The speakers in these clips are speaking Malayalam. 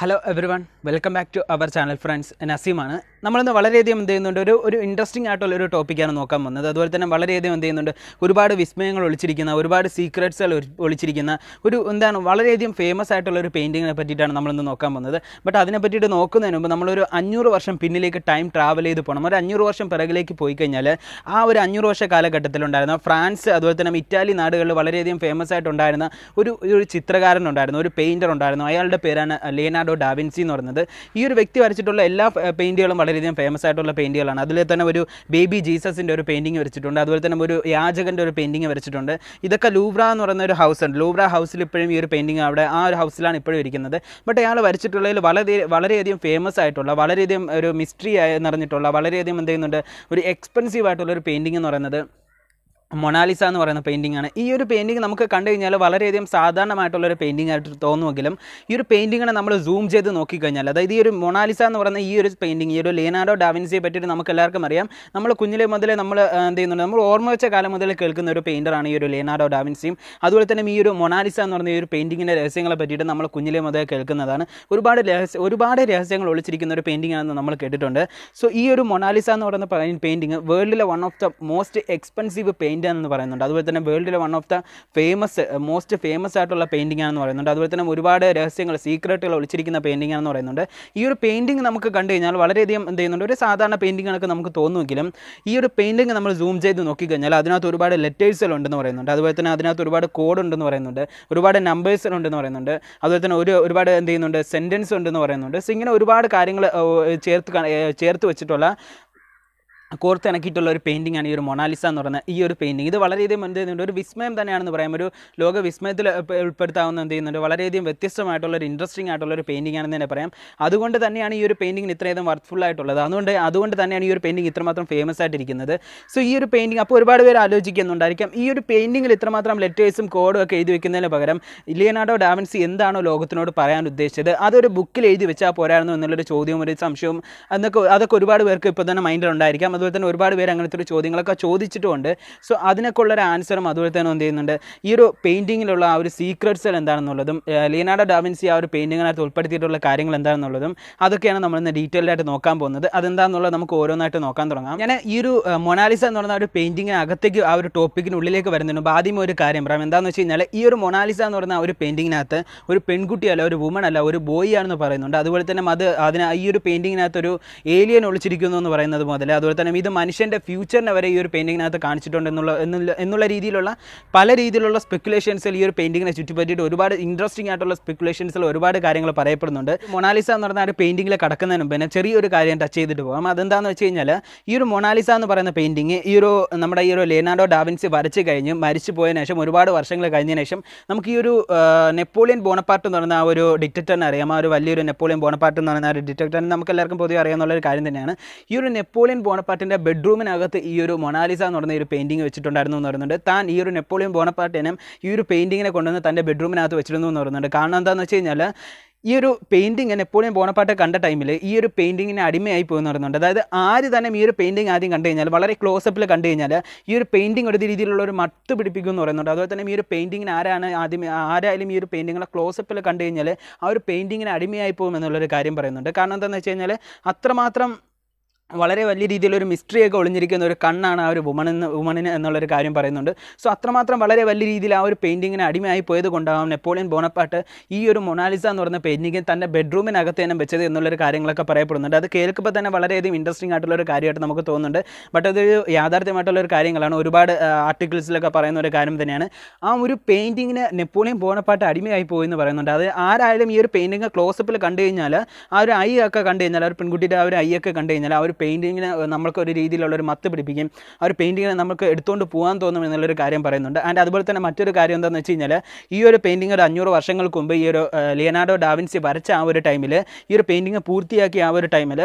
hello everyone welcome back to our channel friends നസീമാണ് നമ്മളിന്ന് വളരെയധികം എന്ത് ചെയ്യുന്നുണ്ട് ഒരു ഒരു ഇൻട്രസ്റ്റിംഗ് ആയിട്ടുള്ള ഒരു ടോപ്പിക്കാണ് നോക്കാൻ വന്നത് അതുപോലെ തന്നെ വളരെയധികം എന്ത് ചെയ്യുന്നുണ്ട് ഒരുപാട് വിസ്മയങ്ങൾ ഒളിച്ചിരിക്കുന്ന ഒരുപാട് സീക്രട്സുകൾ ഒളിച്ചിരിക്കുന്ന ഒരു എന്താണ് വളരെയധികം ഫേമസ് ആയിട്ടുള്ള ഒരു പെയിൻറ്റിങ്ങിനെ പറ്റിയിട്ടാണ് നമ്മളിന്ന് നോക്കാൻ വന്നത് ബട്ട് അതിനെ പറ്റിയിട്ട് നോക്കുന്നതിന് മുമ്പ് നമ്മളൊരു അഞ്ഞൂറ് വർഷം പിന്നിലേക്ക് ടൈം ട്രാവൽ ചെയ്ത് പോകണം ഒരു അഞ്ഞൂറ് വർഷം പിറകിലേക്ക് പോയി കഴിഞ്ഞാൽ ആ ഒരു അഞ്ഞൂറ് വർഷ കാലഘട്ടത്തിലുണ്ടായിരുന്ന ഫ്രാൻസ് അതുപോലെ തന്നെ ഇറ്റാലി നാടുകളിൽ വളരെയധികം ഫേമസ് ആയിട്ടുണ്ടായിരുന്ന ഒരു ഒരു ഉണ്ടായിരുന്നു ഒരു പെയിൻറ്റർ ഉണ്ടായിരുന്നു അയാളുടെ പേരാണ് ലേനാർ ലിയനാർഡോ ഡാവിൻസി എന്ന് പറയുന്നത് ഈ ഒരു വ്യക്തി വരച്ചിട്ടുള്ള എല്ലാ പെയിൻറ്റുകളും വളരെയധികം ഫേമസ് ആയിട്ടുള്ള പെയിൻറ്റുകളാണ് അതിൽ തന്നെ ഒരു ബേബി ജീസസിൻ്റെ ഒരു പെയിൻറ്റിങ് വരച്ചിട്ടുണ്ട് അതുപോലെ തന്നെ ഒരു യാചകൻ്റെ ഒരു പെയിൻറ്റിങ് വരച്ചിട്ടുണ്ട് ഇതൊക്കെ ലൂബ്ര എന്ന് പറയുന്ന ഒരു ഹൗസ് ഉണ്ട് ലൂബ്ര ഹൗസിൽ ഇപ്പോഴും ഈ ഒരു പെയിൻറ്റിങ് അവിടെ ആ ഒരു ഹൗസിലാണ് ഇപ്പോഴും ഇരിക്കുന്നത് ബട്ട് അയാൾ വരച്ചിട്ടുള്ളതിൽ വളരെ വളരെയധികം ഫേമസ് ആയിട്ടുള്ള വളരെയധികം ഒരു മിസ്റ്ററി ആയി നിറഞ്ഞിട്ടുള്ള വളരെയധികം എന്ത് ചെയ്യുന്നുണ്ട് ഒരു എക്സ്പെൻസീവ് ആയിട്ടുള്ള ഒരു പെയിൻറ്റിങ് എന്ന് പറയുന്നത് മൊണാലിസ എന്ന് പറയുന്ന പെയിൻറ്റിംഗ് ആണ് ഈ ഒരു പെയിൻറ്റിംഗ് നമുക്ക് കണ്ടു കഴിഞ്ഞാൽ വളരെയധികം സാധാരണമായിട്ടുള്ള ഒരു പെയിൻറ്റിംഗ് ആയിട്ട് തോന്നുമെങ്കിലും ഈ ഒരു പെയിൻറ്റിങ്ങിനെ നമ്മൾ സൂം ചെയ്ത് നോക്കിക്കഴിഞ്ഞാൽ അതായത് ഈ ഒരു മൊണാലിസ എന്ന് പറയുന്ന ഈ ഒരു പെയിൻറ്റിംഗ് ഈ ഒരു ലേനാഡോ ഡാവിൻസിയെ പറ്റിയിട്ട് നമുക്ക് എല്ലാവർക്കും അറിയാം നമ്മൾ കുഞ്ഞിലെ മുതലേ നമ്മൾ എന്ത് ചെയ്യുന്നുണ്ട് നമ്മൾ ഓർമ്മ വെച്ച കാലം മുതൽ കേൾക്കുന്ന ഒരു പെയിൻറ്ററാണ് ഈ ഒരു ലേനാഡോ ഡാവിൻസിയും അതുപോലെ തന്നെ ഈ ഒരു മൊണാലിസ എന്ന് പറയുന്ന ഈ ഒരു പെയിൻറ്റിങ്ങിൻ്റെ രഹസ്യങ്ങളെ പറ്റിയിട്ട് നമ്മൾ കുഞ്ഞിലെ മുതലേ കേൾക്കുന്നതാണ് ഒരുപാട് രഹസ്യ ഒരുപാട് രഹസ്യങ്ങൾ ഒളിച്ചിരിക്കുന്ന ഒരു പെയിൻറ്റിംഗ് ആണെന്ന് നമ്മൾ കേട്ടിട്ടുണ്ട് സോ ഈ ഒരു മൊണാലിസ എന്ന് പറയുന്ന പെയിൻറ്റിംഗ് വേൾഡിലെ one of the most expensive pain paint ആണെന്ന് പറയുന്നുണ്ട് അതുപോലെ തന്നെ വേൾഡിലെ one of the famous most famous ആയിട്ടുള്ള പെയിൻറ്റിംഗ് ആണെന്ന് പറയുന്നുണ്ട് അതുപോലെ തന്നെ ഒരുപാട് രഹസ്യങ്ങൾ സീക്രട്ടുകൾ ഒളിച്ചിരിക്കുന്ന പെയിൻറ്റിംഗ് ആണെന്ന് പറയുന്നുണ്ട് ഈ ഒരു പെയിൻറ്റിംഗ് നമുക്ക് കണ്ടു കഴിഞ്ഞാൽ വളരെയധികം എന്ത് ചെയ്യുന്നുണ്ട് ഒരു സാധാരണ പെയിൻറ്റിംഗ് നമുക്ക് തോന്നുമെങ്കിലും ഈ ഒരു പെയിൻറ്റിംഗ് നമ്മൾ സൂം ചെയ്ത് നോക്കിക്കഴിഞ്ഞാൽ അതിനകത്ത് ഒരുപാട് ലെറ്റേഴ്സിലുണ്ടെന്ന് പറയുന്നുണ്ട് അതുപോലെ തന്നെ അതിനകത്ത് ഒരുപാട് കോഡ് ഉണ്ടെന്ന് പറയുന്നുണ്ട് ഒരുപാട് നമ്പേഴ്സിലുണ്ടെന്ന് പറയുന്നുണ്ട് അതുപോലെ തന്നെ ഒരു ഒരുപാട് എന്ത് ചെയ്യുന്നുണ്ട് സെൻറ്റൻസ് ഉണ്ടെന്ന് പറയുന്നുണ്ട് സോ ഇങ്ങനെ ഒരുപാട് കാര്യങ്ങൾ ചേർത്ത് ചേർത്ത് വെച്ചിട്ടുള്ള കോർത്ത് ഇണക്കിയിട്ടുള്ള ഒരു പെയിൻറ്റിംഗ് ഈ ഒരു മൊണാലിസ എന്ന് പറയുന്ന ഈ ഒരു പെയിൻറ്റിംഗ് ഇത് വളരെയധികം എന്ത് ചെയ്യുന്നുണ്ട് ഒരു വിസ്മയം തന്നെയാണെന്ന് പറയാം ഒരു ലോക വിസ്മയത്തിൽ ഉൾപ്പെടുത്താവുന്ന എന്ത് ചെയ്യുന്നുണ്ട് വളരെയധികം വ്യത്യസ്തമായിട്ടുള്ള ഒരു ഇൻട്രസ്റ്റിംഗ് ആയിട്ടുള്ള ഒരു പെയിൻറ്റിംഗ് ആണെന്ന് തന്നെ പറയാം അതുകൊണ്ട് തന്നെയാണ് ഈ ഒരു പെയിൻറ്റിംഗ് ഇത്രയധികം വർക്ക്ഫുൾ ആയിട്ടുള്ളത് അതുകൊണ്ട് അതുകൊണ്ട് തന്നെയാണ് ഈ ഒരു പെയിൻറ്റിംഗ് ഇത്രമാത്രം ഫേമസ് ആയിട്ടിരിക്കുന്നത് സോ ഈ ഒരു പെയിൻറ്റിംഗ് അപ്പോൾ ഒരുപാട് പേര് ആലോചിക്കുന്നുണ്ടായിരിക്കാം ഈ ഒരു പെയിൻറ്റിങ്ങിൽ ഇത്രമാത്രം ലെറ്റേഴ്സും കോഡും ഒക്കെ എഴുതി വെക്കുന്നതിന് പകരം ലിയനാർഡോ ഡാവൻസി എന്താണോ ലോകത്തിനോട് പറയാൻ ഉദ്ദേശിച്ചത് അതൊരു ബുക്കിൽ എഴുതി വെച്ചാൽ പോരായിരുന്നു എന്നുള്ളൊരു ചോദ്യവും ഒരു സംശയവും എന്നൊക്കെ അതൊക്കെ ഒരുപാട് പേർക്ക് ഇപ്പോൾ തന്നെ മൈൻഡിലുണ്ടായിരിക്കാം അതുപോലെ തന്നെ ഒരുപാട് പേര് അങ്ങനത്തെ ഒരു ചോദ്യങ്ങളൊക്കെ ചോദിച്ചിട്ടുമുണ്ട് സോ അതിനൊക്കെ ഉള്ളൊരു ആൻസറും അതുപോലെ തന്നെ എന്ത് ചെയ്യുന്നുണ്ട് ഈ ഒരു പെയിൻറ്റിങ്ങിലുള്ള ആ ഒരു സീക്രട്സ് എന്താണെന്നുള്ളതും ലിയനാർഡോ ഡാവിൻസി ആ ഒരു പെയിൻറ്റിങ്ങിനകത്ത് ഉൾപ്പെടുത്തിയിട്ടുള്ള കാര്യങ്ങൾ എന്താണെന്നുള്ളതും അതൊക്കെയാണ് നമ്മൾ ഇന്ന് ഡീറ്റെയിൽഡ് ആയിട്ട് നോക്കാൻ പോകുന്നത് അതെന്താണെന്നുള്ളത് നമുക്ക് ഓരോന്നായിട്ട് നോക്കാൻ തുടങ്ങാം ഞാൻ ഈ ഒരു മൊണാലിസ എന്ന് പറയുന്ന ഒരു പെയിൻറ്റിങ്ങിനകത്തേക്ക് ആ ഒരു ടോപ്പിക്കിനുള്ളിലേക്ക് വരുന്നുണ്ട് ആദ്യം ഒരു കാര്യം പറയാം എന്താണെന്ന് വെച്ച് കഴിഞ്ഞാൽ ഈ ഒരു മൊണാലിസ എന്ന് പറയുന്ന ഒരു പെയിൻറ്റിങ്ങിനകത്ത് ഒരു പെൺകുട്ടിയല്ല ഒരു വുമൺ അല്ല ഒരു ബോയ് ആണെന്ന് പറയുന്നുണ്ട് അതുപോലെ തന്നെ അത് അതിന് ഈ ഒരു പെയിൻറ്റിങ്ങിനകത്ത് ഒരു ഏലിയൻ ഒളിച്ചിരിക്കുന്നു എന്ന് പറയുന്നത് മുതൽ അതുപോലെ തന്നെ ഇത് മനുഷ്യൻ്റെ ഫ്യൂച്ചറിനെ വരെ ഈ ഒരു പെയിൻറ്റിങ്ങിനകത്ത് കാണിച്ചിട്ടുണ്ട് എന്നുള്ള എന്നുള്ള രീതിയിലുള്ള പല രീതിയിലുള്ള സ്പെക്കുലേഷൻസിൽ ഈ ഒരു പെയിൻറ്റിങ്ങിനെ ചുറ്റിപ്പറ്റിയിട്ട് ഒരുപാട് ഇൻട്രസ്റ്റിംഗ് ആയിട്ടുള്ള സ്പെക്കുലേഷൻസിൽ ഒരുപാട് കാര്യങ്ങൾ പറയപ്പെടുന്നുണ്ട് മൊണാലിസ എന്ന് പറഞ്ഞാൽ ആ ഒരു പെയിൻറ്റിങ്ങിൽ കടക്കുന്നതിന് മുമ്പ് തന്നെ ചെറിയൊരു കാര്യം ടച്ച് ചെയ്തിട്ട് പോകാം അതെന്താണെന്ന് വെച്ച് കഴിഞ്ഞാൽ ഈ ഒരു മൊണാലിസ എന്ന് പറയുന്ന പെയിൻറ്റിങ് ഈ ഒരു നമ്മുടെ ഈ ഒരു ലേനാഡോ ഡാവിൻസ് വരച്ച് കഴിഞ്ഞ് മരിച്ചു പോയ ശേഷം ഒരുപാട് വർഷങ്ങൾ കഴിഞ്ഞതിന് ശേഷം നമുക്ക് ഈ ഒരു നെപ്പോളിയൻ ബോണപ്പാർട്ട് എന്ന് പറയുന്ന ആ ഒരു ഡിറ്റക്ടറിനെ അറിയാം ആ ഒരു വലിയൊരു നെപ്പോളിയൻ ബോണപ്പാർട്ട് എന്ന് പറയുന്ന ആ ഒരു ഡിറ്റക്ടറിനെ നമുക്ക് എല്ലാവർക്കും പൊതുവെ അറിയാമെന്നുള്ളൊരു കാര്യം തന്നെയാണ് ഈ ഒരു നെപ്പോളിയൻ ബോണപ്പാർട്ട് ബോണപ്പാട്ടിൻ്റെ ബെഡ്റൂമിനകത്ത് ഈ ഒരു മൊണാലിസ എന്ന് പറയുന്ന ഒരു പെയിൻറ്റിങ് വെച്ചിട്ടുണ്ടായിരുന്നു എന്ന് പറയുന്നുണ്ട് താൻ ഈ ഒരു നെപ്പോളിയൻ ബോണപ്പാട്ടിനും ഈ ഒരു പെയിൻറ്റിങ്ങിനെ കൊണ്ടുവന്ന് തൻ്റെ ബെഡ്റൂമിനകത്ത് വെച്ചിരുന്നു എന്ന് പറയുന്നുണ്ട് കാരണം എന്താണെന്ന് വെച്ച് കഴിഞ്ഞാൽ ഈ ഒരു പെയിൻറ്റിങ് നെപ്പോളിയൻ ബോണപ്പാട്ട് കണ്ട ടൈമിൽ ഈ ഒരു പെയിൻറ്റിങ്ങിന് അടിമയായി പോകുന്നു പറയുന്നുണ്ട് അതായത് ആര് തന്നെ ഈ ഒരു പെയിൻറ്റിങ് ആദ്യം കണ്ടു കഴിഞ്ഞാൽ വളരെ ക്ലോസപ്പിൽ കണ്ടു കഴിഞ്ഞാൽ ഈ ഒരു പെയിൻറ്റിങ് ഒരു രീതിയിലുള്ള ഒരു മത്ത് പിടിപ്പിക്കും എന്ന് പറയുന്നുണ്ട് അതുപോലെ തന്നെ ഈ ഒരു പെയിൻറ്റിങ്ങിന് ആരാണ് ആദ്യം ആരായാലും ഈ ഒരു പെയിൻറ്റിങ്ങിനെ ക്ലോസപ്പിൽ കണ്ടു കഴിഞ്ഞാൽ ആ ഒരു പെയിൻറ്റിങ്ങിന് അടിമയായി പോകും കാര്യം പറയുന്നുണ്ട് കാരണം എന്താണെന്ന് വെച്ച് കഴിഞ്ഞാൽ അത്രമാത്രം വളരെ വലിയ രീതിയിലൊരു മിസ്റ്ററിയൊക്കെ ഒളിഞ്ഞിരിക്കുന്ന ഒരു കണ്ണാണ് ആ ഒരു വുമൺ എന്ന് വുമണിന് എന്നുള്ളൊരു കാര്യം പറയുന്നുണ്ട് സോ അത്രമാത്രം വളരെ വലിയ രീതിയിൽ ആ ഒരു പെയിൻറ്റിങ്ങിന് അടിമയായി പോയത് കൊണ്ടാവാം നെപ്പോളിയൻ ബോണപ്പാട്ട് ഈ ഒരു മൊണാലിസ എന്ന് പറയുന്ന പെയിൻറ്റിങ്ങിൽ തൻ്റെ ബെഡ്റൂമിനകത്ത് തന്നെ വെച്ചത് എന്നുള്ളൊരു കാര്യങ്ങളൊക്കെ പറയപ്പെടുന്നുണ്ട് അത് കേൾക്കുമ്പോൾ തന്നെ വളരെയധികം ഇൻട്രസ്റ്റിംഗ് ആയിട്ടുള്ള ഒരു കാര്യമായിട്ട് നമുക്ക് തോന്നുന്നുണ്ട് ബട്ട് അതൊരു യാഥാർത്ഥ്യമായിട്ടുള്ള ഒരു കാര്യങ്ങളാണ് ഒരുപാട് ആർട്ടിക്കിൾസിലൊക്കെ പറയുന്ന ഒരു കാര്യം തന്നെയാണ് ആ ഒരു പെയിൻറ്റിങ്ങിന് നെപ്പോളിയൻ ബോണപ്പാട്ട് അടിമയായി പോയി എന്ന് പറയുന്നുണ്ട് അത് ആരായാലും ഈ ഒരു പെയിൻറ്റിങ് ക്ലോസപ്പിൽ കണ്ടു കഴിഞ്ഞാൽ ആ ഒരു ഐ ഒക്കെ കണ്ടു കഴിഞ്ഞാൽ ആ ഒരു പെൺകുട്ടിയുടെ ആ ഒരു ഐ ഒക്കെ കണ്ടു കഴിഞ്ഞാൽ ആ ഒരു പെയിൻറ്റിങ്ങിന് നമുക്ക് ഒരു രീതിയിലുള്ള ഒരു മത്ത് പിടിപ്പിക്കും ആ ഒരു പെയിൻറ്റിങ്ങിനെ നമുക്ക് എടുത്തുകൊണ്ട് പോകാൻ തോന്നും എന്നുള്ളൊരു കാര്യം പറയുന്നുണ്ട് ആൻഡ് അതുപോലെ തന്നെ മറ്റൊരു കാര്യം എന്താണെന്ന് വെച്ച് കഴിഞ്ഞാൽ ഈ ഒരു പെയിൻറ്റിങ് ഒരു അഞ്ഞൂറ് വർഷങ്ങൾക്ക് മുമ്പ് ഈ ഒരു ലിയനാർഡോ ഡാവിൻസി വരച്ച ആ ഒരു ടൈമിൽ ഈ ഒരു പെയിൻറ്റിങ് പൂർത്തിയാക്കിയ ആ ഒരു ടൈമിൽ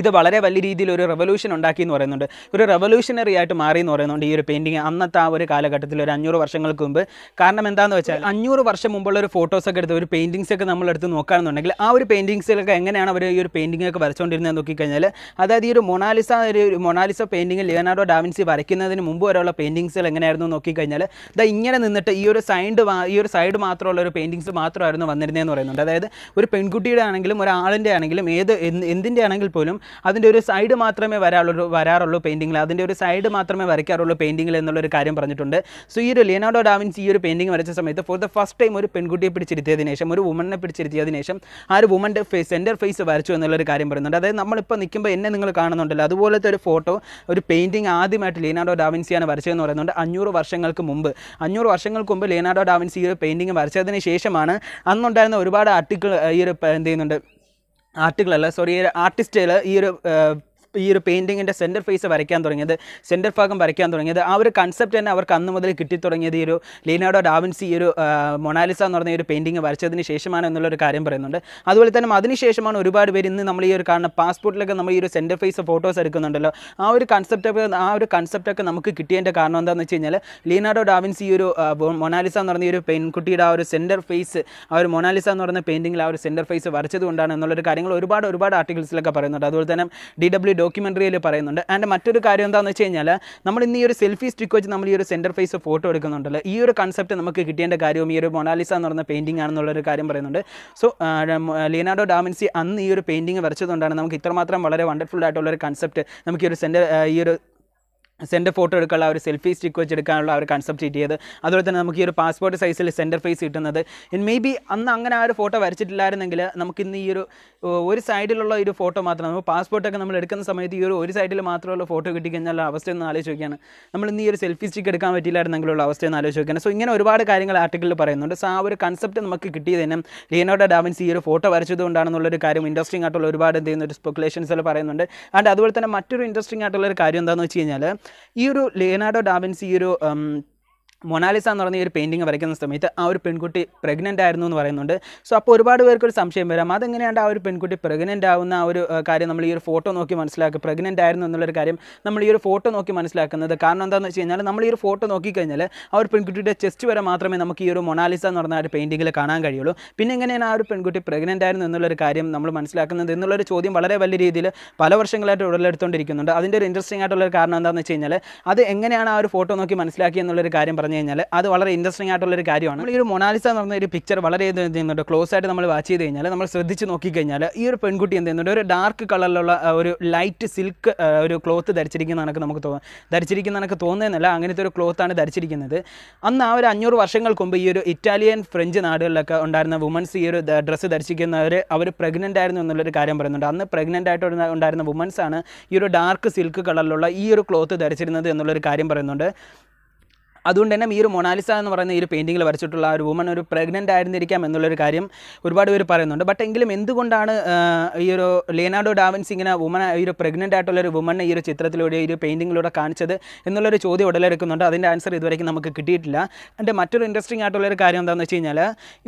ഇത് വളരെ വലിയ രീതിയിൽ ഒരു റെവല്യൂഷൻ ഉണ്ടാക്കി എന്ന് പറയുന്നുണ്ട് ഒരു റെവല്യൂഷണറി ആയിട്ട് മാറി എന്ന് പറയുന്നുണ്ട് ഈ ഒരു പെയിൻറ്റിങ് അന്നത്തെ ആ ഒരു കാലഘട്ടത്തിൽ ഒരു അഞ്ഞൂറ് വർഷങ്ങൾക്ക് മുമ്പ് കാരണം എന്താണെന്ന് വെച്ചാൽ അഞ്ഞൂറ് വർഷം മുമ്പുള്ള ഒരു ഫോട്ടോസൊക്കെ എടുത്ത് ഒരു പെയിൻറ്റിങ്സ് ഒക്കെ നമ്മൾ എടുത്ത് നോക്കുകയാണെന്നുണ്ടെങ്കിൽ ആ ഒരു പെയിൻറ്റിങ്സിലൊക്കെ എങ്ങനെയാണ് അവർ ഈ ഒരു പെയിൻറ്റിംഗ് ഒക്കെ വരച്ചുകൊണ്ടിരുന്നത് നോക്കിക്കഴിഞ്ഞാൽ അതായത് ഈ ഒരു മൊണാലിസ ഒരു മൊണാലിസ പെയിൻറ്റിംഗ് ലിയനാർഡോ ഡാവിൻസി വരയ്ക്കുന്നതിന് മുമ്പ് വരെയുള്ള പെയിൻറ്റിങ്സിൽ എങ്ങനെയായിരുന്നു നോക്കിക്കഴിഞ്ഞാൽ ഇതാ ഇങ്ങനെ നിന്നിട്ട് ഈ ഒരു സൈഡ് ഈ ഒരു സൈഡ് മാത്രമുള്ള ഒരു പെയിൻറ്റിങ്സ് മാത്രമായിരുന്നു വന്നിരുന്നതെന്ന് പറയുന്നുണ്ട് അതായത് ഒരു പെൺകുട്ടിയുടെ ആണെങ്കിലും ഒരാളിൻ്റെ ആണെങ്കിലും ഏത് എന്തിൻ്റെ ആണെങ്കിൽ പോലും അതിൻ്റെ ഒരു സൈഡ് മാത്രമേ വരാറുള്ളൂ വരാറുള്ളൂ പെയിൻറ്റിങ്ങിൽ അതിൻ്റെ ഒരു സൈഡ് മാത്രമേ വരയ്ക്കാറുള്ളൂ പെയിൻറ്റിങ്ങിൽ എന്നുള്ളൊരു കാര്യം പറഞ്ഞിട്ടുണ്ട് സോ ഈ ഒരു ലിയനാർഡോ ഡാവിൻസ് ഈ ഒരു പെയിൻറ്റിങ് വരച്ച സമയത്ത് ഫോർ ദ ഫസ്റ്റ് ടൈം ഒരു പെൺകുട്ടിയെ പിടിച്ചിരുത്തിയതിനു ശേഷം ഒരു വുമണിനെ പിടിച്ചിരുത്തിയതിനു ശേഷം ആ ഒരു വുമൻ്റെ ഫേസ് സെൻറ്റർ ഫേസ് വരച്ചു എന്നുള്ളൊരു കാര്യം പറയുന്നുണ്ട് അതായത് നമ്മളിപ്പോൾ നിൽക്കുമ്പോൾ എന്നെ നിങ്ങൾ കാണുന്നുണ്ടല്ലോ അതുപോലത്തെ ഒരു ഫോട്ടോ ഒരു പെയിൻറ്റിങ് ആദ്യമായിട്ട് ലിയനാർഡോ ഡാവിൻസിയാണ് വരച്ചതെന്ന് പറയുന്നുണ്ട് അഞ്ഞൂറ് വർഷങ്ങൾക്ക് മുമ്പ് അഞ്ഞൂറ് വർഷങ്ങൾക്ക് മുമ്പ് ലിയനാർഡോ ഡാവിൻസ് ഈ ഒരു പെയിൻറ്റിങ് വരച്ചതിന് ശേഷമാണ് അന്നുണ്ടായിരുന്ന ഒരുപാട് ആർട്ടിക്കിൾ ഈ ഒരു എന്ത് ചെയ്യുന്നുണ്ട് ആർട്ടിക്കിൾ അല്ല സോറി ഈ ആർട്ടിസ്റ്റിൽ ഈ ഒരു ഈ ഒരു പെയിൻറ്റിങ്ങിൻ്റെ സെൻറ്റർ ഫേസ് വരയ്ക്കാൻ തുടങ്ങിയത് സെൻറ്റർ ഭാഗം വരയ്ക്കാൻ തുടങ്ങിയത് ആ ഒരു കൺസെപ്റ്റ് തന്നെ അവർക്ക് അന്ന് മുതൽ കിട്ടിത്തുടങ്ങിയത് ഈ ഒരു ലീനാഡോ ഡാവിൻസി ഈ ഒരു മൊണാലിസ എന്ന് പറഞ്ഞ ഒരു പെയിൻറ്റിങ് വരച്ചതിന് ശേഷമാണ് എന്നുള്ളൊരു കാര്യം പറയുന്നുണ്ട് അതുപോലെ തന്നെ അതിനുശേഷമാണ് ഒരുപാട് പേര് ഇന്ന് നമ്മൾ ഈ ഒരു കാണുന്ന പാസ്പോർട്ടിലൊക്കെ നമ്മൾ ഈ ഒരു സെൻറ്റർ ഫേസ് ഫോട്ടോസ് എടുക്കുന്നുണ്ടല്ലോ ആ ഒരു കൺസെപ്റ്റൊക്കെ ആ ഒരു കൺസെപ്റ്റൊക്കെ നമുക്ക് കിട്ടിയതിൻ്റെ കാരണം എന്താണെന്ന് വെച്ച് കഴിഞ്ഞാൽ ലീനാഡോ ഡാവിൻസി ഈ ഒരു മൊണാലിസ എന്ന് പറഞ്ഞ ഈ ഒരു പെൺകുട്ടിയുടെ ആ ഒരു സെൻറ്റർ ഫേസ് ആ ഒരു മൊണാലിസ എന്ന് പറയുന്ന പെയിൻറ്റിങ്ങിൽ ആ ഒരു സെൻറ്റർ ഫേസ് വരച്ചത് കൊണ്ടാണ് എന്നുള്ളൊരു കാര്യങ്ങൾ ഒരുപാട് ഒരുപാട് ആർട്ടിക്കിൾസിലൊക്കെ പറയുന്നുണ്ട് അതുപോലെ തന്നെ ഡി ഡബ്ല്യു ഡോക്യുമെൻ്ററിയിൽ പറയുന്നുണ്ട് ആൻഡ് മറ്റൊരു കാര്യം എന്താണെന്ന് വെച്ച് കഴിഞ്ഞാൽ നമ്മൾ ഇന്ന് ഈ ഒരു സെൽഫി സ്റ്റിക്ക് വെച്ച് നമ്മൾ ഈ ഒരു സെൻറ്റർ ഫേസ് ഫോട്ടോ എടുക്കുന്നുണ്ടല്ലോ ഈ ഒരു കൺസെപ്റ്റ് നമുക്ക് കിട്ടേണ്ട കാര്യവും ഈ ഒരു മൊണാലിസ എന്ന് പറയുന്ന പെയിൻറ്റിംഗ് ആണെന്നുള്ളൊരു കാര്യം പറയുന്നുണ്ട് സോ ലിയനാർഡോ ഡാമിൻസി അന്ന് ഈ ഒരു പെയിൻറ്റിംഗ് വരച്ചതുകൊണ്ടാണ് നമുക്ക് ഇത്രമാത്രം വളരെ വണ്ടർഫുൾ ആയിട്ടുള്ള ഒരു കൺസെപ്റ്റ് നമുക്ക് ഈ ഒരു സെൻറ്റർ ഈ ഒരു സെൻറ്റർ ഫോട്ടോ എടുക്കാനുള്ള ഒരു സെൽഫി സ്റ്റിക്ക് വെച്ച് എടുക്കാനുള്ള ഒരു കൺസെപ്റ്റ് ഷീറ്റ് ചെയ്ത് അതുപോലെ തന്നെ നമുക്ക് ഈ ഒരു പാസ്പോർട്ട് സൈസിൽ സെൻറ്റർ ഫേസ് കിട്ടുന്നത് മേ ബി അന്ന് അങ്ങനെ ആ ഒരു ഫോട്ടോ വരച്ചിട്ടില്ലായിരുന്നെങ്കിൽ നമുക്ക് ഇന്ന് ഈ ഒരു ഒരു സൈഡിലുള്ള ഒരു ഫോട്ടോ മാത്രം നമുക്ക് പാസ്പോർട്ടൊക്കെ നമ്മൾ എടുക്കുന്ന സമയത്ത് ഈ ഒരു ഒരു സൈഡിൽ മാത്രമുള്ള ഫോട്ടോ കിട്ടിക്കഴിഞ്ഞാൽ അവസ്ഥ ഒന്ന് ആലോചിക്കുകയാണ് നമ്മൾ ഇന്ന് ഈ ഒരു സെൽഫി സ്റ്റിക്ക് എടുക്കാൻ പറ്റിയില്ലായിരുന്നെങ്കിലുള്ള അവസ്ഥ ഒന്ന് ആലോചിക്കുകയാണ് സോ ഇങ്ങനെ ഒരുപാട് കാര്യങ്ങൾ ആർട്ടിക്കിളിൽ പറയുന്നുണ്ട് സോ ആ ഒരു കൺസെപ്റ്റ് നമുക്ക് കിട്ടിയതിനും ലിയനോഡോ ഡാവിൻസ് ഈ ഒരു ഫോട്ടോ വരച്ചതുകൊണ്ടാണെന്നുള്ളൊരു കാര്യം ഇൻട്രസ്റ്റിംഗ് ആയിട്ടുള്ള ഒരുപാട് എന്ത് ചെയ്യുന്ന ഒരു സ്പെക്കുലേഷൻസിൽ പറയുന്നുണ്ട് ആൻഡ് അതുപോലെ തന്നെ മറ്റൊരു ഇൻട്രസ്റ്റിംഗ് ആയിട്ടുള്ള ഒരു കാര്യം എന്താണെന്ന് വെച്ച് കഴിഞ്ഞാൽ ഈ ഒരു ലിയനാർഡോ ഡാവിൻസ് ഈ ഒരു മൊണാലിസ എന്ന് പറഞ്ഞ ഈ ഒരു പെയിൻറ്റിങ് വരയ്ക്കുന്ന സമയത്ത് ആ ഒരു പെൺകുട്ടി പ്രഗ്നൻ്റ് ആയിരുന്നു എന്ന് പറയുന്നുണ്ട് സോ അപ്പോൾ ഒരുപാട് പേർക്ക് ഒരു സംശയം വരാം അതെങ്ങനെയാണ് ആ ഒരു പെൺകുട്ടി പ്രഗ്നൻ്റ് ആവുന്ന ആ ഒരു കാര്യം നമ്മൾ ഈ ഒരു ഫോട്ടോ നോക്കി മനസ്സിലാക്കുക പ്രഗ്നൻ്റ് ആയിരുന്നു എന്നുള്ളൊരു കാര്യം നമ്മൾ ഈ ഒരു ഫോട്ടോ നോക്കി മനസ്സിലാക്കുന്നത് കാരണം എന്താണെന്ന് വെച്ച് കഴിഞ്ഞാൽ നമ്മൾ ഈ ഒരു ഫോട്ടോ നോക്കിക്കഴിഞ്ഞാൽ ആ ഒരു പെൺകുട്ടിയുടെ ചെസ്റ്റ് വരെ മാത്രമേ നമുക്ക് ഈ ഒരു മൊണാലിസ എന്ന് പറഞ്ഞ ആ ഒരു പെയിൻറ്റിങ്ങിൽ കാണാൻ കഴിയുള്ളൂ പിന്നെ എങ്ങനെയാണ് ആ ഒരു പെൺകുട്ടി പ്രഗ്നൻ്റ് ആയിരുന്നു എന്നുള്ളൊരു കാര്യം നമ്മൾ മനസ്സിലാക്കുന്നത് എന്നുള്ളൊരു ചോദ്യം വളരെ വലിയ രീതിയിൽ പല വർഷങ്ങളായിട്ട് ഉടലെടുത്തുകൊണ്ടിരിക്കുന്നുണ്ട് അതിൻ്റെ ഒരു ഇൻട്രസ്റ്റിംഗ് ആയിട്ടുള്ള കാരണം എന്താണെന്ന് വെച്ച് കഴിഞ്ഞാൽ അത് എങ്ങനെയാണ് ആ ഒരു ഫോട്ടോ നോക്കി മനസ്സിലാക്കി എന്നുള്ളൊരു കാര്യം പറഞ്ഞു കഴിഞ്ഞാൽ അത് വളരെ ഇൻട്രസ്റ്റിംഗ് ആയിട്ടുള്ള ഒരു കാര്യമാണ് നമ്മൾ ഈ ഒരു മൊണാലിസ എന്ന് പറഞ്ഞ ഒരു പിക്ചർ വളരെ ചെയ്യുന്നുണ്ട് ക്ലോസ് ആയിട്ട് നമ്മൾ വാച്ച് ചെയ്ത് കഴിഞ്ഞാൽ നമ്മൾ ശ്രദ്ധിച്ച് നോക്കിക്കഴിഞ്ഞാൽ ഈ ഒരു പെൺകുട്ടി എന്ത് ചെയ്യുന്നുണ്ട് ഒരു ഡാർക്ക് കളറിലുള്ള ഒരു ലൈറ്റ് സിൽക്ക് ഒരു ക്ലോത്ത് ധരിച്ചിരിക്കുന്ന കണക്ക് നമുക്ക് തോന്നുന്നു ധരിച്ചിരിക്കുന്ന കണക്ക് തോന്നുന്നതല്ല അങ്ങനത്തെ ഒരു ക്ലോത്താണ് ധരിച്ചിരിക്കുന്നത് അന്ന് ആ ഒരു അഞ്ഞൂറ് വർഷങ്ങൾക്ക് മുമ്പ് ഈ ഒരു ഇറ്റാലിയൻ ഫ്രഞ്ച് നാടുകളിലൊക്കെ ഉണ്ടായിരുന്ന വുമൻസ് ഈ ഒരു ഡ്രസ്സ് ധരിച്ചിരിക്കുന്നവർ അവർ പ്രഗ്നൻ്റ് ആയിരുന്നു എന്നുള്ളൊരു കാര്യം പറയുന്നുണ്ട് അന്ന് പ്രഗ്നൻ്റ് ആയിട്ട് ഉണ്ടായിരുന്ന വുമൻസാണ് ആണ് ഈ ഒരു ഡാർക്ക് സിൽക്ക് കളറിലുള്ള ഈ ഒരു ക്ലോത്ത് ധരിച്ചിരുന്നത് എന്നുള്ളൊരു കാര്യം പറയുന്നുണ്ട് അതുകൊണ്ട് തന്നെ ഈ ഒരു മൊണാലിസ എന്ന് പറയുന്ന ഈ ഒരു പെയിൻറ്റിങ്ങിൽ വരച്ചിട്ടുള്ള ഒരു വുമൺ ഒരു പ്രഗ്നൻ്റ് ആയിരുന്നിരിക്കാം എന്നുള്ളൊരു കാര്യം ഒരുപാട് പേര് പറയുന്നുണ്ട് ബട്ട് എങ്കിലും എന്തുകൊണ്ടാണ് ഈ ഒരു ലിയനാർഡോ ഡാവിൻസ് ഇങ്ങനെ വുമൺ ഈ ഒരു പ്രഗ്നൻ്റ് ആയിട്ടുള്ള ഒരു വുമൺ ഈ ഒരു ചിത്രത്തിലൂടെ ഈ ഒരു പെയിൻറ്റിങ്ങിലൂടെ കാണിച്ചത് എന്നുള്ളൊരു ചോദ്യം ഉടലെടുക്കുന്നുണ്ട് അതിൻ്റെ ആൻസർ ഇതുവരേക്കും നമുക്ക് കിട്ടിയിട്ടില്ല എൻ്റെ മറ്റൊരു ഇൻട്രസ്റ്റിംഗ് ആയിട്ടുള്ളൊരു കാര്യം എന്താണെന്ന് വെച്ച് കഴിഞ്ഞാൽ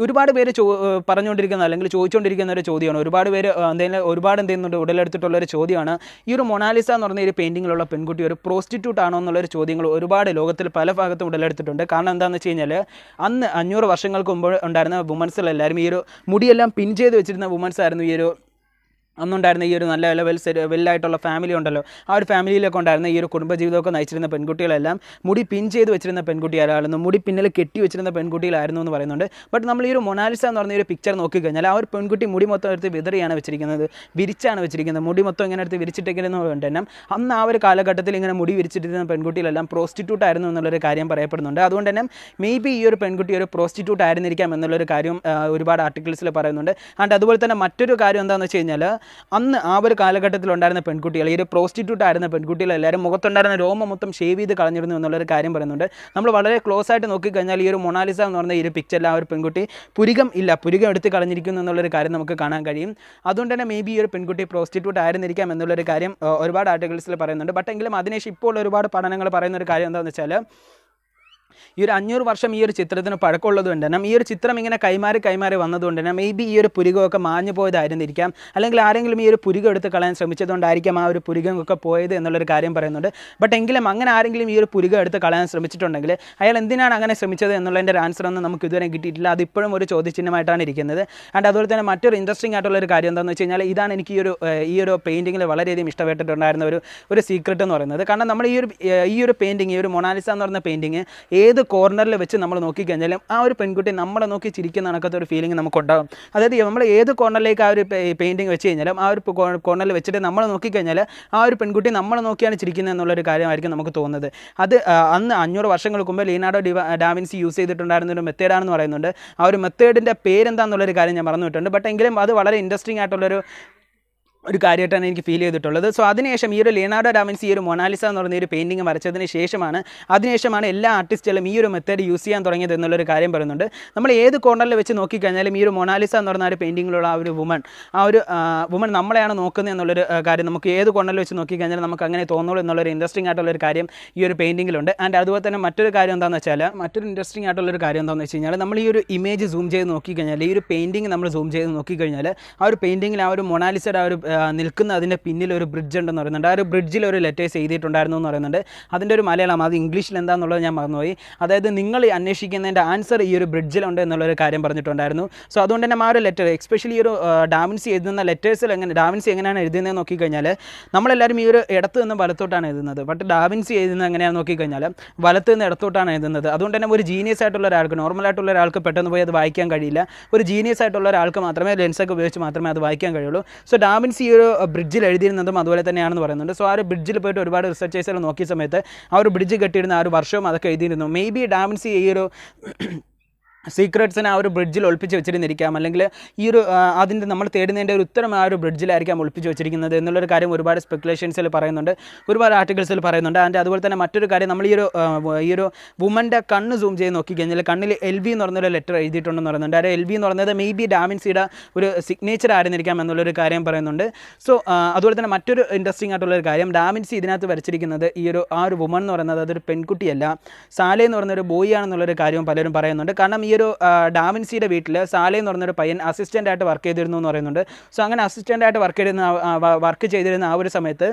ഒരുപാട് പേര് ചോ പറഞ്ഞുകൊണ്ടിരിക്കുന്ന അല്ലെങ്കിൽ ചോദിച്ചുകൊണ്ടിരിക്കുന്ന ഒരു ചോദ്യമാണ് ഒരുപാട് പേര് എന്തെങ്കിലും ഒരുപാട് എന്തെങ്കിലും ചെയ്യുന്നുണ്ട് ഉടലെടുത്തിട്ടുള്ള ഒരു ചോദ്യമാണ് ഈ ഒരു മൊണാലിസ എന്ന് പറഞ്ഞ ഈ പെയിൻറ്റിങ്ങിലുള്ള പെൺകുട്ടി ഒരു പ്രോസ്റ്റിറ്റ്യൂട്ട് ആണോ എന്നുള്ളൊരു ചോദ്യങ്ങൾ ഒരുപാട് ലോകത്തിൽ പല ഭാഗത്തും ഉടലെടുത്തിട്ടുണ്ട് കാരണം എന്താണെന്ന് വെച്ച് കഴിഞ്ഞാൽ അന്ന് അഞ്ഞൂറ് വർഷങ്ങൾക്ക് മുമ്പ് ഉണ്ടായിരുന്ന വുമൻസിൽ ഈ ഒരു മുടിയെല്ലാം പിൻ ചെയ്ത് വെച്ചിരുന്ന വുമൻസ് ആയിരുന്നു ഈ ഒരു അന്നുണ്ടായിരുന്ന ഈ ഒരു നല്ല നല്ല വെൽ വെല്ലായിട്ടുള്ള ഫാമിലി ഉണ്ടല്ലോ ആ ഒരു ഫാമിലിയിലൊക്കെ ഉണ്ടായിരുന്ന ഈ ഒരു കുടുംബജീവിതമൊക്കെ നയിച്ചിരുന്ന പെൺകുട്ടികളെല്ലാം മുടി പിൻ ചെയ്ത് വെച്ചിരുന്ന ആരായിരുന്നു മുടി പിന്നിൽ കെട്ടി വെച്ചിരുന്ന പെൺകുട്ടികളായിരുന്നു എന്ന് പറയുന്നുണ്ട് ബട്ട് നമ്മൾ ഈ ഒരു മൊണാലിസ എന്ന് പറഞ്ഞ ഒരു പിക്ചർ നോക്കിക്കഴിഞ്ഞാൽ ആ ഒരു പെൺകുട്ടി മുടി മൊത്തം എടുത്ത് വിതറിയാണ് വെച്ചിരിക്കുന്നത് വിരിച്ചാണ് വെച്ചിരിക്കുന്നത് മുടി മൊത്തം ഇങ്ങനെ എടുത്ത് വിരിച്ചിട്ടേക്കുന്നതുകൊണ്ട് തന്നെ അന്ന് ആ ഒരു കാലഘട്ടത്തിൽ ഇങ്ങനെ മുടി വിരിച്ചിട്ടിരുന്ന പെൺകുട്ടികളെല്ലാം പ്രോസ്റ്റിറ്റ്യൂട്ട് ആയിരുന്നു എന്നുള്ളൊരു കാര്യം പറയപ്പെടുന്നുണ്ട് അതുകൊണ്ട് തന്നെ മേ ബി ഈ ഒരു പെൺകുട്ടി ഒരു പ്രോസ്റ്റിറ്റ്യൂട്ട് ആയിരുന്നിരിക്കാം എന്നുള്ളൊരു കാര്യം ഒരുപാട് ആർട്ടിക്കിൾസിൽ പറയുന്നുണ്ട് ആൻഡ് അതുപോലെ തന്നെ മറ്റൊരു കാര്യം എന്താണെന്ന് വെച്ച് കഴിഞ്ഞാൽ അന്ന് ആ ഒരു ഉണ്ടായിരുന്ന പെൺകുട്ടികൾ ഈ ഒരു പ്രോസ്റ്റിറ്റ്യൂട്ട് ആയിരുന്ന എല്ലാവരും മുഖത്തുണ്ടായിരുന്ന രോമം മൊത്തം ഷേവ് ചെയ്ത് കളഞ്ഞിരുന്നു എന്നുള്ളൊരു കാര്യം പറയുന്നുണ്ട് നമ്മൾ വളരെ ക്ലോസ് ആയിട്ട് നോക്കിക്കഴിഞ്ഞാൽ ഈ ഒരു മൊണാലിസ എന്ന് പറഞ്ഞ ഈ ഒരു പിക്ചറിൽ ആ ഒരു പെൺകുട്ടി പുരികം ഇല്ല പുരികം എടുത്ത് കളഞ്ഞിരിക്കുന്നു എന്നുള്ളൊരു കാര്യം നമുക്ക് കാണാൻ കഴിയും അതുകൊണ്ട് തന്നെ മേ ബി ഈ ഒരു പെൺകുട്ടി പ്രോസ്റ്റിറ്റ്യൂട്ട് ആയിരുന്നിരിക്കാം എന്നുള്ളൊരു കാര്യം ഒരുപാട് ആർട്ടിക്കിൾസിൽ പറയുന്നുണ്ട് ബട്ട് എങ്കിലും അതിനേശം ഇപ്പോൾ ഒരുപാട് പഠനങ്ങൾ പറയുന്ന ഒരു കാര്യം എന്താണെന്ന് വെച്ചാൽ ഈ ഒരു അഞ്ഞൂറ് വർഷം ഈ ഒരു ചിത്രത്തിന് പഴക്കമുള്ളത് കൊണ്ട് തന്നെ ഈ ഒരു ചിത്രം ഇങ്ങനെ കൈമാറി കൈമാറി വന്നതുകൊണ്ട് തന്നെ മേ ബി ഈ ഒരു പുരുകമൊക്കെ മാഞ്ഞു പോയതായിരുന്നിരിക്കാം അല്ലെങ്കിൽ ആരെങ്കിലും ഈ ഒരു പുരുകം എടുത്ത് കളയാൻ ശ്രമിച്ചതുകൊണ്ടായിരിക്കാം ആ ഒരു പുരുകമൊക്കെ പോയത് എന്നുള്ളൊരു കാര്യം പറയുന്നുണ്ട് ബട്ട് എങ്കിലും അങ്ങനെ ആരെങ്കിലും ഈ ഒരു പുരുകം എടുത്ത് കളയാൻ ശ്രമിച്ചിട്ടുണ്ടെങ്കിൽ അയാൾ എന്തിനാണ് അങ്ങനെ ശ്രമിച്ചത് എന്നുള്ളതിൻ്റെ ആൻസർ ഒന്നും നമുക്ക് ഇതുവരെ കിട്ടിയിട്ടില്ല അത് ഇപ്പോഴും ഒരു ചോദ്യചിഹ്നമായിട്ടാണ് ഇരിക്കുന്നത് ആൻഡ് അതുപോലെ തന്നെ മറ്റൊരു ഇൻട്രസ്റ്റിംഗ് ആയിട്ടുള്ള ഒരു കാര്യം എന്താണെന്ന് വെച്ച് കഴിഞ്ഞാൽ ഇതാണ് എനിക്ക് ഈ ഒരു ഈ ഒരു പെയിൻറ്റിങ്ങിൽ വളരെയധികം ഇഷ്ടപ്പെട്ടിട്ടുണ്ടായിരുന്ന ഒരു ഒരു സീക്രട്ട് എന്ന് പറയുന്നത് കാരണം നമ്മൾ ഈ ഒരു ഈ ഒരു പെയിൻറ്റിങ് ഈ ഒരു മൊണാലിസ എന്ന് പറയുന്ന പെയിൻറ്റിങ് ഏത് കോർണറിൽ വെച്ച് നമ്മൾ നോക്കിക്കഴിഞ്ഞാലും ആ ഒരു പെൺകുട്ടി നമ്മളെ നോക്കി ചിരിക്കുന്ന നടക്കാത്ത ഒരു ഫീലിംഗ് നമുക്കുണ്ടാകും അതായത് നമ്മൾ ഏത് കോർണറിലേക്ക് ആ ഒരു പെയിൻറ്റിങ് വെച്ച് കഴിഞ്ഞാലും ആ ഒരു കോർണറിൽ വെച്ചിട്ട് നമ്മൾ നോക്കിക്കഴിഞ്ഞാൽ ആ ഒരു പെൺകുട്ടി നമ്മളെ നോക്കിയാണ് ചിരിക്കുന്നത് എന്നുള്ളൊരു കാര്യമായിരിക്കും നമുക്ക് തോന്നുന്നത് അത് അന്ന് അഞ്ഞൂറ് വർഷങ്ങൾക്ക് മുമ്പ് ലീനാഡോ ഡിവ ഡാവിൻസി യൂസ് ചെയ്തിട്ടുണ്ടായിരുന്ന ഒരു മെത്തേഡാണെന്ന് പറയുന്നുണ്ട് ആ ഒരു മെത്തേഡിൻ്റെ പേരെന്താന്നുള്ളൊരു കാര്യം ഞാൻ മറന്നുവിട്ടുണ്ട് ബട്ട് എങ്കിലും അത് വളരെ ഇൻട്രസ്റ്റിംഗ് ആയിട്ടുള്ളൊരു ഒരു കാര്യമായിട്ടാണ് എനിക്ക് ഫീൽ ചെയ്തിട്ടുള്ളത് സോ അതിനുശേഷം ഈ ഒരു ലിയനാർഡോ ഡാമിൻസ് ഈ ഒരു മൊണാലിസ എന്ന് പറയുന്ന ഒരു പെയിൻറ്റിങ് വരച്ചതിന് ശേഷമാണ് അതിനുശേഷമാണ് എല്ലാ ആർട്ടിസ്റ്റുകളും ഈ ഒരു മെത്തേഡ് യൂസ് ചെയ്യാൻ തുടങ്ങിയത് എന്നുള്ളൊരു കാര്യം പറയുന്നുണ്ട് നമ്മൾ ഏത് കോർണറിൽ വെച്ച് നോക്കിക്കഴിഞ്ഞാലും ഈ ഒരു മൊണാലിസ എന്ന് പറയുന്ന ഒരു പെയിൻറ്റിങ്ങിലുള്ള ആ ഒരു വുമൺ ആ ഒരു വുമൺ നമ്മളെയാണ് നോക്കുന്നത് എന്നുള്ളൊരു കാര്യം നമുക്ക് ഏത് കോർണറിൽ വെച്ച് നോക്കിക്കഴിഞ്ഞാൽ നമുക്ക് അങ്ങനെ തോന്നുള്ളൂ എന്നുള്ളൊരു ഇൻട്രസ്റ്റിംഗ് ഒരു കാര്യം ഈ ഒരു പെയിൻറ്റിങ്ങിലുണ്ട് ആൻഡ് അതുപോലെ തന്നെ മറ്റൊരു കാര്യം എന്താണെന്ന് വെച്ചാൽ മറ്റൊരു ഇൻട്രസ്റ്റിംഗ് ആയിട്ടുള്ളൊരു കാര്യം എന്താണെന്ന് വെച്ച് കഴിഞ്ഞാൽ നമ്മൾ ഈ ഒരു ഇമേജ് സൂം ചെയ്ത് നോക്കിക്കഴിഞ്ഞാൽ ഈ ഒരു പെയിൻറ്റിങ് നമ്മൾ സൂം ചെയ്ത് നോക്കിക്കഴിഞ്ഞാൽ ആ ഒരു പെയിൻറ്റിങ്ങിൽ ആ ഒരു മൊണാലിസയുടെ ആ ഒരു നിൽക്കുന്ന അതിൻ്റെ പിന്നിൽ ഒരു ബ്രിഡ്ജ് ഉണ്ടെന്ന് പറയുന്നുണ്ട് ആ ഒരു ബ്രിഡ്ജിൽ ഒരു ലെറ്റേഴ്സ് എഴുതിയിട്ടുണ്ടായിരുന്നു എന്ന് പറയുന്നുണ്ട് അതിൻ്റെ ഒരു മലയാളം അത് ഇംഗ്ലീഷിൽ എന്താണെന്നുള്ളത് ഞാൻ മറന്നുപോയി അതായത് നിങ്ങൾ അന്വേഷിക്കുന്നതിൻ്റെ ആൻസർ ഈ ഒരു ബ്രിഡ്ജിലുണ്ട് എന്നുള്ളൊരു കാര്യം പറഞ്ഞിട്ടുണ്ടായിരുന്നു സോ അതുകൊണ്ട് തന്നെ ആ ഒരു ലെറ്റർ എക്സ്പെഷ്യലി ഈ ഒരു ഡാമിൻസി എഴുതുന്ന ലെറ്റേഴ്സിൽ എങ്ങനെ ഡാമിൻസി എങ്ങനെയാണ് എഴുതുന്നത് നോക്കിക്കഴിഞ്ഞാൽ നമ്മളെല്ലാവരും ഈ ഒരു ഇടത്ത് നിന്ന് വലത്തോട്ടാണ് എഴുതുന്നത് ബട്ട് ഡാവിൻസി എഴുതുന്നത് എങ്ങനെയാണെന്ന് നോക്കിക്കഴിഞ്ഞാൽ വലത്ത് നിന്ന് ഇടത്തോട്ടാണ് എഴുതുന്നത് അതുകൊണ്ട് തന്നെ ഒരു ജീനിയസ് ആയിട്ടുള്ള ഒരാൾക്ക് നോർമലായിട്ടുള്ള ഒരാൾക്ക് പെട്ടെന്ന് പോയി അത് വായിക്കാൻ കഴിയില്ല ഒരു ജീനിയസ് ആയിട്ടുള്ള ഒരാൾക്ക് മാത്രമേ ലെൻസൊക്കെ ഉപയോഗിച്ച് മാത്രമേ അത് വായിക്കാൻ കഴിയുള്ളൂ സോ ഡാവിൻസി ഈ ഒരു ബ്രിഡ്ജിൽ എഴുതിയിരുന്നതും അതുപോലെ തന്നെയാണെന്ന് പറയുന്നുണ്ട് സോ ആ ഒരു ബ്രിഡ്ജിൽ പോയിട്ട് ഒരുപാട് റിസർച്ചേഴ്സുകൾ നോക്കിയ സമയത്ത് ആ ഒരു ബ്രിഡ്ജ് കെട്ടിയിരുന്ന ആ ഒരു വർഷവും അതൊക്കെ എഴുതിയിരുന്നു മേ ബി ഡാമിൻസി ഈ ഒരു സീക്രട്സിനെ ആ ഒരു ബ്രിഡ്ജിൽ ഒളിപ്പിച്ച് വെച്ചിരുന്നിരിക്കാം അല്ലെങ്കിൽ ഈ ഒരു അതിൻ്റെ നമ്മൾ തേടുന്നതിൻ്റെ ഒരു ഉത്തരം ആ ഒരു ബ്രിഡ്ജിലായിരിക്കാം ഒളിപ്പിച്ച് വെച്ചിരിക്കുന്നത് എന്നുള്ളൊരു കാര്യം ഒരുപാട് സ്പെക്കുലേഷൻസിൽ പറയുന്നുണ്ട് ഒരുപാട് ആർട്ടിക്കിൾസിൽ പറയുന്നുണ്ട് അതിൻ്റെ അതുപോലെ തന്നെ മറ്റൊരു കാര്യം നമ്മൾ ഈ ഒരു ഈ ഒരു വുമൻ്റെ കണ്ണ് സൂം ചെയ്ത് നോക്കിക്കഴിഞ്ഞാൽ കണ്ണിൽ എൽ ബി എന്ന് പറഞ്ഞൊരു ലെറ്റർ എഴുതിയിട്ടുണ്ടെന്ന് പറയുന്നുണ്ട് അതായത് എൽ ബി എന്ന് പറഞ്ഞത് മേ ബി ഡാമിൻസിയുടെ ഒരു സിഗ്നേച്ചർ ആയിരുന്നിരിക്കാം എന്നുള്ളൊരു കാര്യം പറയുന്നുണ്ട് സോ അതുപോലെ തന്നെ മറ്റൊരു ഇൻട്രസ്റ്റിംഗ് ആയിട്ടുള്ളൊരു കാര്യം ഡാമിൻസി ഇതിനകത്ത് വരച്ചിരിക്കുന്നത് ഈ ഒരു ആ ഒരു വുമൺ എന്ന് പറയുന്നത് അതൊരു പെൺകുട്ടിയല്ല സാലെ എന്ന് പറയുന്ന ഒരു ബോയ് ആണെന്നുള്ളൊരു കാര്യവും പലരും പറയുന്നുണ്ട് കാരണം ഈ ഒരു ഡാമിൻസിയുടെ വീട്ടിൽ സാലേ എന്ന് പറഞ്ഞൊരു പയ്യൻ അസിസ്റ്റൻ്റായിട്ട് വർക്ക് ചെയ്തിരുന്നു എന്ന് പറയുന്നുണ്ട് സോ അങ്ങനെ അസിസ്റ്റൻ്റായിട്ട് വർക്ക് ചെയ്തിരുന്ന വർക്ക് ചെയ്തിരുന്ന ആ ഒരു സമയത്ത്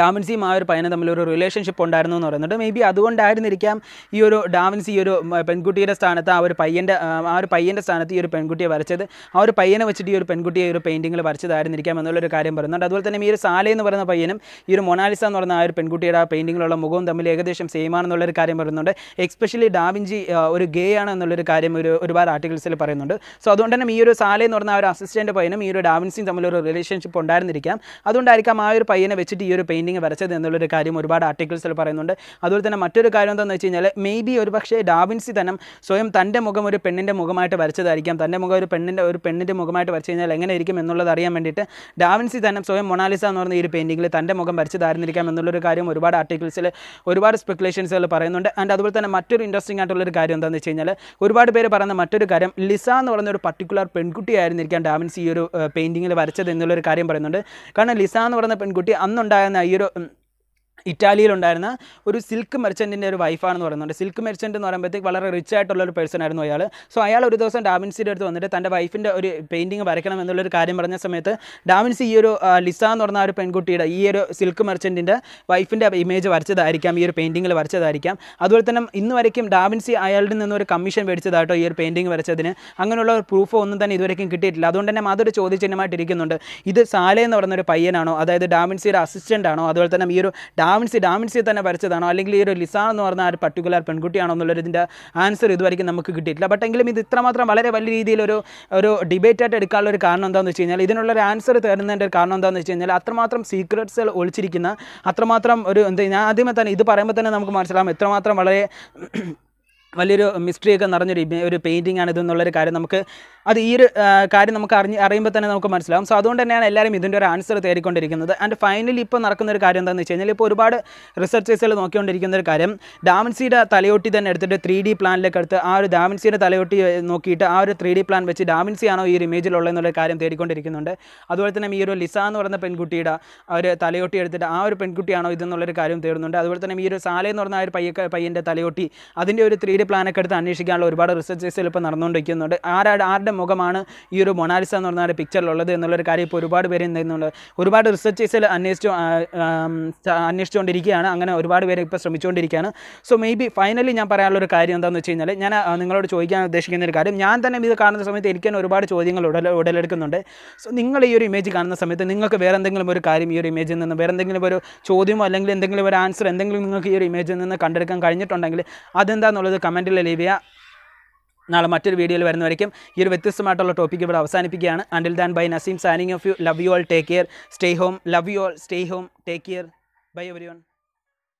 ഡാവിൻസിയും ആ ഒരു പയ്യനും തമ്മിൽ ഒരു റിലേഷൻഷിപ്പ് ഉണ്ടായിരുന്നു എന്ന് പറയുന്നുണ്ട് മേ ബി അതുകൊണ്ടായിരുന്നിരിക്കാം ഈ ഒരു ഡാവിൻസി ഈ ഒരു പെൺകുട്ടിയുടെ സ്ഥാനത്ത് ആ ഒരു പയ്യൻ്റെ ആ ഒരു പയ്യൻ്റെ സ്ഥാനത്ത് ഈ ഒരു പെൺകുട്ടിയെ വരച്ചത് ആ ഒരു പയ്യനെ വെച്ചിട്ട് ഈ ഒരു പെൺകുട്ടിയെ ഒരു പെയിൻറ്റിങ്ങിൽ വരച്ചതായിരുന്നിരിക്കാം എന്നുള്ളൊരു കാര്യം പറയുന്നുണ്ട് അതുപോലെ തന്നെ ഈ ഒരു സാലെ എന്ന് പറയുന്ന പയ്യനും ഈ ഒരു മൊണാലിസ എന്ന് പറയുന്ന ആ ഒരു പെൺകുട്ടിയുടെ ആ പെയിൻറ്റിങ്ങിലുള്ള മുഖവും തമ്മിൽ ഏകദേശം സെയിം ആണെന്നുള്ളൊരു കാര്യം പറയുന്നുണ്ട് എക്സ്പെഷ്യലി ഡാവിൻജി ഒരു ഗേ ആണ് എന്നുള്ളൊരു കാര്യം ഒരു ഒരുപാട് ആർട്ടിക്കിൾസിൽ പറയുന്നുണ്ട് സോ അതുകൊണ്ട് തന്നെ ഈ ഒരു സാലെ എന്ന് പറയുന്ന ആ ഒരു അസിസ്റ്റൻ്റ് പയ്യനും ഈ ഒരു ഡാവിൻസിയും തമ്മിലൊരു റിലേഷൻഷിപ്പ് ഉണ്ടായിരുന്നിരിക്കാം അതുകൊണ്ടായിരിക്കാം ആ ഒരു പയ്യനെ വെച്ചിട്ട് ഈ ഒരു പെയിൻറ്റിങ് വരച്ചത് എന്നുള്ളൊരു കാര്യം ഒരുപാട് ആർട്ടിക്കിൾസിൽ പറയുന്നുണ്ട് അതുപോലെ തന്നെ മറ്റൊരു കാര്യം എന്താണെന്ന് വെച്ച് കഴിഞ്ഞാൽ മേ ബി ഒരു പക്ഷേ ഡാവിൻസി തന്നെ സ്വയം തൻ്റെ മുഖം ഒരു പെണ്ണിൻ്റെ മുഖമായിട്ട് വരച്ചതായിരിക്കാം തൻ്റെ മുഖം ഒരു പെണ്ണിൻ്റെ ഒരു പെണ്ണിൻ്റെ മുഖമായിട്ട് വരച്ച് കഴിഞ്ഞാൽ എങ്ങനെ ഇരിക്കും എന്നുള്ളത് അറിയാൻ വേണ്ടിയിട്ട് ഡാവിൻസി തന്നെ സ്വയം മൊണാലിസ എന്ന് പറയുന്ന ഈ ഒരു പെയിൻറ്റിങ്ങിൽ തൻ്റെ മുഖം വരച്ചതായിരുന്നിരിക്കാം എന്നുള്ളൊരു കാര്യം ഒരുപാട് ആർട്ടിക്കിൾസിൽ ഒരുപാട് സ്പെക്കുലേഷൻസുകൾ പറയുന്നുണ്ട് ആൻഡ് അതുപോലെ തന്നെ മറ്റൊരു ഇൻട്രസ്റ്റിംഗ് ആയിട്ടുള്ളൊരു കാര്യം എന്താണെന്ന് വെച്ച് കഴിഞ്ഞാൽ ഒരുപാട് പേര് പറയുന്ന മറ്റൊരു കാര്യം ലിസ എന്ന് പറയുന്ന ഒരു പർട്ടിക്കുലർ പെൺകുട്ടിയായിരുന്നിരിക്കാം ഡാവിൻസി ഈ ഒരു പെയിൻറ്റിങ്ങിൽ വരച്ചത് എന്നുള്ളൊരു കാര്യം പറയുന്നുണ്ട് കാരണം ലിസ എന്ന് പറയുന്ന പെൺകുട്ടി അന്നുണ്ടായിരുന്ന you know, ഇറ്റാലിയിലുണ്ടായിരുന്ന ഒരു സിൽക്ക് മെർച്ചൻറ്റിൻ്റെ ഒരു വൈഫാണെന്ന് പറയുന്നുണ്ട് സിൽക്ക് മെർച്ചൻ്റ് എന്ന് പറയുമ്പോഴത്തേക്ക് വളരെ റിച്ച് ആയിട്ടുള്ള ഒരു പേഴ്സൺ ആയിരുന്നു അയാൾ സോ അയാൾ ഒരു ദിവസം ഡാവിൻസിയുടെ അടുത്ത് വന്നിട്ട് തൻ്റെ വൈഫിൻ്റെ ഒരു പെയിൻറ്റിങ് വരയ്ക്കണം എന്നുള്ളൊരു കാര്യം പറഞ്ഞ സമയത്ത് ഡാവിൻസി ഈ ഒരു ലിസ എന്ന് പറഞ്ഞ ഒരു പെൺകുട്ടിയുടെ ഈ ഒരു സിൽക്ക് മെർച്ചൻറ്റിൻ്റെ വൈഫിൻ്റെ ഇമേജ് വരച്ചതായിരിക്കാം ഈ ഒരു പെയിൻറ്റിങ്ങിൽ വരച്ചതായിരിക്കാം അതുപോലെ തന്നെ ഇന്ന് വരയ്ക്കും ഡാവിൻസി അയാളുടെ നിന്ന് ഒരു കമ്മീഷൻ മേടിച്ചതായിട്ടോ ഈ ഒരു പെയിൻറ്റിങ് വരച്ചതിന് അങ്ങനെയുള്ള ഒരു പ്രൂഫോ ഒന്നും തന്നെ ഇതുവരെയും കിട്ടിയിട്ടില്ല അതുകൊണ്ട് തന്നെ അതൊരു ചോദ്യചിഹ്നമായിട്ടിരിക്കുന്നുണ്ട് ഇത് സാലെ എന്ന് പറയുന്ന ഒരു പയ്യനാണോ അതായത് ഡാവിൻസിയുടെ അസിസ്റ്റൻ്റ് ആണോ അതുപോലെ തന്നെ ഈ ഒരു ഡാ ഡാമിൻസി ഡാമിൻസി തന്നെ വരച്ചതാണോ അല്ലെങ്കിൽ ഈ ഒരു ലിസാൻ എന്ന് പറഞ്ഞ ആ ഒരു പർട്ടിക്കുലർ പെൺകുട്ടിയാണോ ഇതിൻ്റെ ആൻസർ ഇതുവരെയും നമുക്ക് കിട്ടിയിട്ടില്ല ബട്ട് എങ്കിലും ഇത് ഇത്രമാത്രം വളരെ വലിയ രീതിയിലൊരു ഒരു ഡിബേറ്റായിട്ട് എടുക്കാനുള്ള ഒരു കാരണം എന്താണെന്ന് വെച്ച് കഴിഞ്ഞാൽ ഇതിനുള്ള ഒരു ആൻസർ തരുന്നതിൻ്റെ കാരണം എന്താണെന്ന് വെച്ച് കഴിഞ്ഞാൽ അത്രമാത്രം സീക്രട്സുകൾ ഒളിച്ചിരിക്കുന്ന അത്രമാത്രം ഒരു എന്താ ഞാൻ ആദ്യമേ തന്നെ ഇത് പറയുമ്പോൾ തന്നെ നമുക്ക് മനസ്സിലാകും എത്രമാത്രം വളരെ വലിയൊരു മിസ്റ്ററിയൊക്കെ നിറഞ്ഞൊരു ഒരു പെയിൻറ്റിംഗ് ആണ് ഇതെന്നുള്ളൊരു കാര്യം നമുക്ക് അത് ഈ ഒരു കാര്യം നമുക്ക് അറിഞ്ഞ് അറിയുമ്പോൾ തന്നെ നമുക്ക് മനസ്സിലാവും സോ അതുകൊണ്ട് തന്നെയാണ് എല്ലാവരും ഇതിൻ്റെ ഒരു ആൻസർ തേടിക്കൊണ്ടിരിക്കുന്നത് ആൻഡ് ഫൈനലി ഇപ്പോൾ നടക്കുന്ന ഒരു കാര്യം എന്താണെന്ന് വെച്ച് കഴിഞ്ഞാൽ ഇപ്പോൾ ഒരുപാട് റിസർച്ചേഴ്സുകൾ നോക്കിക്കൊണ്ടിരിക്കുന്ന ഒരു കാര്യം ഡാവിൻസിയുടെ തലയോട്ടി തന്നെ എടുത്തിട്ട് ത്രീ ഡി പ്ലാനിലേക്ക് എടുത്ത് ആ ഒരു ഡാവിൻസിയുടെ തലയോട്ടി നോക്കിയിട്ട് ആ ഒരു ത്രീ ഡി പ്ലാൻ വെച്ച് ഡാവിൻസി ആണോ ഈ ഒരു ഇമേജിലുള്ളതെന്നുള്ള കാര്യം തേടിക്കൊണ്ടിരിക്കുന്നുണ്ട് അതുപോലെ തന്നെ ഈ ഒരു ലിസ എന്ന് പറയുന്ന പെൺകുട്ടിയുടെ ഒരു തലയോട്ടി എടുത്തിട്ട് ആ ഒരു പെൺകുട്ടിയാണോ ഇതെന്നുള്ളൊരു കാര്യം തേടുന്നുണ്ട് അതുപോലെ തന്നെ ഈ ഒരു സാല എന്ന് പറഞ്ഞ ആ ഒരു പയ്യ പയ്യൻ്റെ തലയോട്ടി അതിൻ്റെ ഒരു ത്രീ ഡി പ്ലാനൊക്കെ എടുത്ത് അന്വേഷിക്കാനുള്ള ഒരുപാട് റിസർച്ചേഴ്സുകൾ ഇപ്പോൾ നടന്നുകൊണ്ടിരിക്കുന്നുണ്ട് ആരാ ആരുടെ മുഖമാണ് ഈ ഒരു മൊണാലിസ എന്ന് പറഞ്ഞ ഒരു പിക്ചറിലുള്ളത് എന്നുള്ളൊരു കാര്യം ഇപ്പോൾ ഒരുപാട് പേര് എന്ത് ചെയ്യുന്നുണ്ട് ഒരുപാട് റിസർച്ചേഴ്സിൽ അന്വേഷിച്ചു അന്വേഷിച്ചുകൊണ്ടിരിക്കുകയാണ് അങ്ങനെ ഒരുപാട് പേര് ഇപ്പോൾ ശ്രമിച്ചുകൊണ്ടിരിക്കുകയാണ് സോ മേ ബി ഫൈനലി ഞാൻ പറയാനുള്ളൊരു കാര്യം എന്താണെന്ന് വെച്ച് കഴിഞ്ഞാൽ ഞാൻ നിങ്ങളോട് ചോദിക്കാൻ ഉദ്ദേശിക്കുന്ന ഒരു കാര്യം ഞാൻ തന്നെ ഇത് കാണുന്ന സമയത്ത് എനിക്ക് തന്നെ ഒരുപാട് ചോദ്യങ്ങൾ ഉടൽ ഉടലെടുക്കുന്നുണ്ട് സോ നിങ്ങൾ ഈ ഒരു ഇമേജ് കാണുന്ന സമയത്ത് നിങ്ങൾക്ക് വേറെ എന്തെങ്കിലും ഒരു കാര്യം ഈ ഒരു ഇമേജിൽ നിന്ന് വേറെ എന്തെങ്കിലും ഒരു ചോദ്യമോ അല്ലെങ്കിൽ എന്തെങ്കിലും ഒരു ആൻസർ എന്തെങ്കിലും നിങ്ങൾക്ക് ഈ ഒരു ഇമേജിൽ നിന്ന് കണ്ടെടുക്കാൻ കഴിഞ്ഞിട്ടുണ്ടെങ്കിൽ അതെന്താണെന്നുള്ളത് കമൻറ്റിൽ ലീവ് ചെയ്യുക നാളെ മറ്റൊരു വീഡിയോയിൽ വരുന്നവരേക്കും ഈ ഒരു വ്യത്യസ്തമായിട്ടുള്ള ടോപ്പിക് ഇവിടെ അവസാനിപ്പിക്കുകയാണ് until then bye Naseem signing off you love you all take care stay home love you all stay home take care bye every